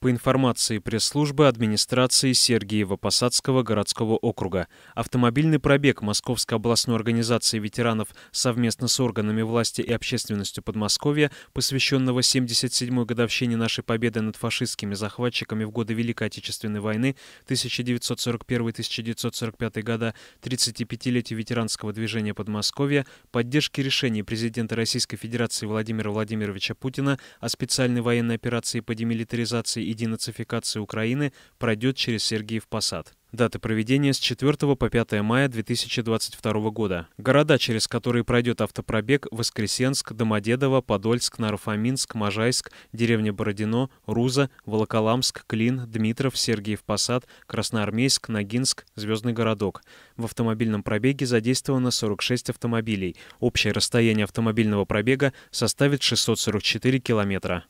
По информации пресс-службы администрации Сергиева-Посадского городского округа, автомобильный пробег Московской областной организации ветеранов совместно с органами власти и общественностью Подмосковья, посвященного 77-й годовщине нашей победы над фашистскими захватчиками в годы Великой Отечественной войны 1941-1945 года, 35-летию ветеранского движения Подмосковья, поддержки решений президента Российской Федерации Владимира Владимировича Путина о специальной военной операции по демилитаризации и денацификации Украины пройдет через Сергиев Посад. Даты проведения с 4 по 5 мая 2022 года. Города, через которые пройдет автопробег – Воскресенск, Домодедово, Подольск, Нарфаминск, Можайск, деревня Бородино, Руза, Волоколамск, Клин, Дмитров, Сергиев Посад, Красноармейск, Ногинск, Звездный городок. В автомобильном пробеге задействовано 46 автомобилей. Общее расстояние автомобильного пробега составит 644 километра.